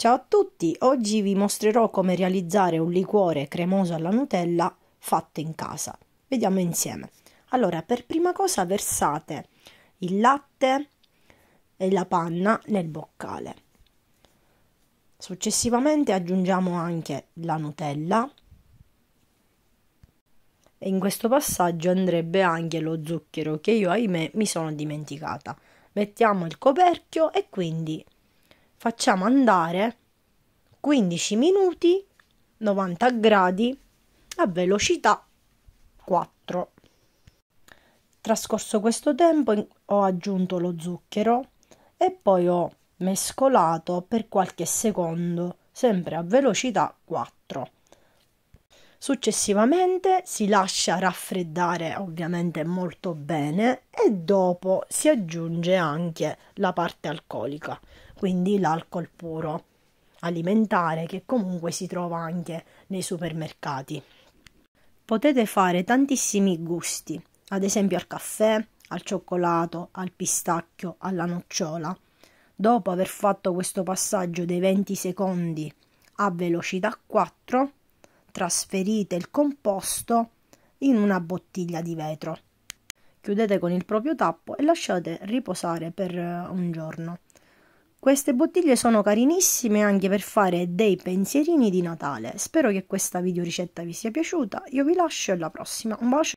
Ciao a tutti, oggi vi mostrerò come realizzare un liquore cremoso alla Nutella fatto in casa. Vediamo insieme. Allora, per prima cosa versate il latte e la panna nel boccale. Successivamente aggiungiamo anche la Nutella e in questo passaggio andrebbe anche lo zucchero che io ahimè mi sono dimenticata. Mettiamo il coperchio e quindi facciamo andare 15 minuti 90 gradi a velocità 4. Trascorso questo tempo ho aggiunto lo zucchero e poi ho mescolato per qualche secondo, sempre a velocità 4. Successivamente si lascia raffreddare ovviamente molto bene e dopo si aggiunge anche la parte alcolica, quindi l'alcol puro alimentare che comunque si trova anche nei supermercati. Potete fare tantissimi gusti, ad esempio al caffè, al cioccolato, al pistacchio, alla nocciola. Dopo aver fatto questo passaggio dei 20 secondi a velocità 4, trasferite il composto in una bottiglia di vetro. Chiudete con il proprio tappo e lasciate riposare per eh, un giorno. Queste bottiglie sono carinissime anche per fare dei pensierini di Natale. Spero che questa video ricetta vi sia piaciuta. Io vi lascio alla prossima. Un bacio.